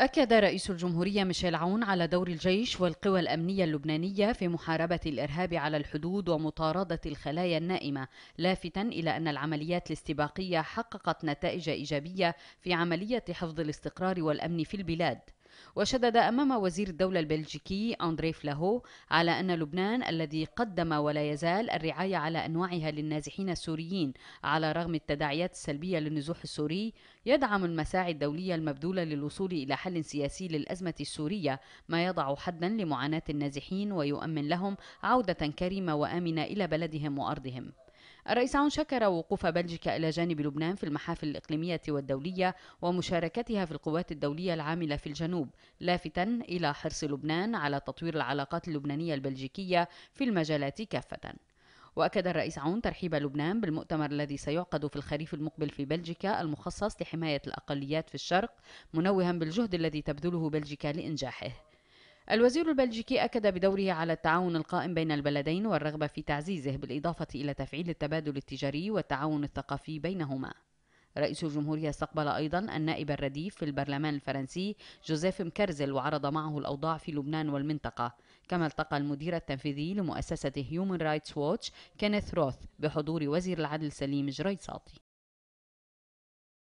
أكد رئيس الجمهورية ميشيل عون على دور الجيش والقوى الأمنية اللبنانية في محاربة الإرهاب على الحدود ومطاردة الخلايا النائمة، لافتا إلى أن العمليات الاستباقية حققت نتائج إيجابية في عملية حفظ الاستقرار والأمن في البلاد. وشدد أمام وزير الدولة البلجيكي أندري فلاهو على أن لبنان الذي قدم ولا يزال الرعاية على أنواعها للنازحين السوريين على رغم التداعيات السلبية للنزوح السوري يدعم المساعي الدولية المبذولة للوصول إلى حل سياسي للأزمة السورية ما يضع حدا لمعاناة النازحين ويؤمن لهم عودة كريمة وآمنة إلى بلدهم وأرضهم الرئيس عون شكر وقوف بلجيكا إلى جانب لبنان في المحافل الإقليمية والدولية ومشاركتها في القوات الدولية العاملة في الجنوب لافتا إلى حرص لبنان على تطوير العلاقات اللبنانية البلجيكية في المجالات كافة وأكد الرئيس عون ترحيب لبنان بالمؤتمر الذي سيعقد في الخريف المقبل في بلجيكا المخصص لحماية الأقليات في الشرق منوها بالجهد الذي تبذله بلجيكا لإنجاحه الوزير البلجيكي أكد بدوره على التعاون القائم بين البلدين والرغبة في تعزيزه بالإضافة إلى تفعيل التبادل التجاري والتعاون الثقافي بينهما رئيس الجمهورية استقبل أيضا النائب الرديف في البرلمان الفرنسي جوزيف مكرزل وعرض معه الأوضاع في لبنان والمنطقة كما التقى المدير التنفيذي لمؤسسة هيومن رايتس ووتش كينيث روث بحضور وزير العدل سليم جريصاتي